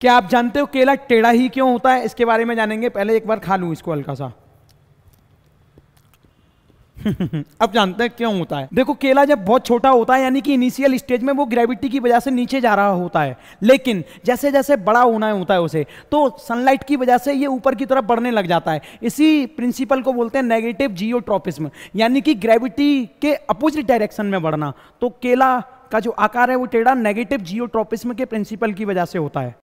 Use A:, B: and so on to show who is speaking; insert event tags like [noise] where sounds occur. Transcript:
A: क्या आप जानते हो केला टेढ़ा ही क्यों होता है इसके बारे में जानेंगे पहले एक बार खा लू इसको हल्का सा
B: [laughs] अब जानते हैं क्यों होता है
A: देखो केला जब बहुत छोटा होता है यानी कि इनिशियल स्टेज में वो ग्रेविटी की वजह से नीचे जा रहा होता है लेकिन जैसे जैसे बड़ा होना होता है उसे तो सनलाइट की वजह से ये ऊपर की तरफ बढ़ने लग जाता है इसी प्रिंसिपल को बोलते हैं नेगेटिव जियोट्रोपिज्म यानी कि ग्रेविटी के अपोजिट डायरेक्शन में बढ़ना तो केला का जो आकार है वो टेढ़ा नेगेटिव जियोट्रोपिज्म के प्रिंसिपल की वजह से होता है